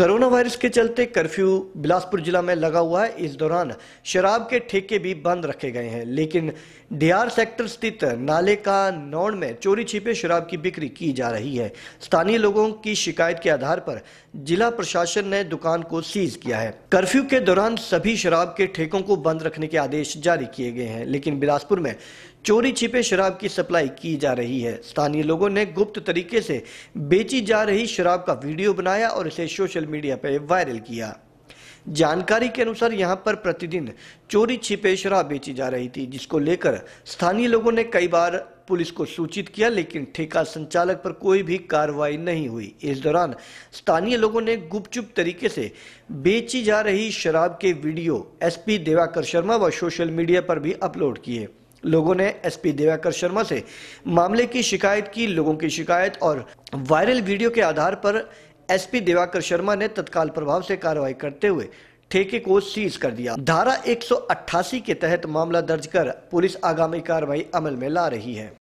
corona virus के चलते curfew Bilaspur जिला में लगा हुआ है इस दौरान शराब के ठेके भी बंद रखे गए हैं लेकिन डीआर सेक्टर स्थित नाले का नौण में चोरी छिपे शराब की बिक्री की जा रही है स्थानीय लोगों की शिकायत के आधार पर जिला प्रशासन ने दुकान को सीज किया है कर्फ्यू के दौरान सभी शराब के ठेकों को बंद रखने के आदेश जारी किए गए हैं लेकिन बिलासपुर में चोरी छिपे शराब की सप्लाई की जा रही है स्थानीय लोगों ने गुप्त तरीके से बेची जा रही शराब का वीडियो बनाया और इसे सोशल मीडिया पर वायरल किया जानकारी के अनुसार यहां पर प्रतिदिन चोरी छिपे शराब बेची जा रही थी जिसको लेकर स्थानीय लोगों ने कई बार पुलिस को सूचित किया लेकिन ठेका संचालक पर कोई भी कार्रवाई नहीं हुई इस दौरान स्थानीय लोगों ने गुपचुप तरीके से बेची जा रही शराब के वीडियो एसपी देवाकर शर्मा व सोशल मीडिया पर भी अपलोड किए लोगों ने एसपी देवाकर शर्मा से मामले की शिकायत की लोगों की शिकायत और वायरल वीडियो के आधार पर एसपी दिवाकर शर्मा ने तत्काल प्रभाव से कार्रवाई करते हुए ठेके को सीज कर दिया धारा 188 के तहत मामला दर्ज कर पुलिस आगामी कार्रवाई अमल में ला रही है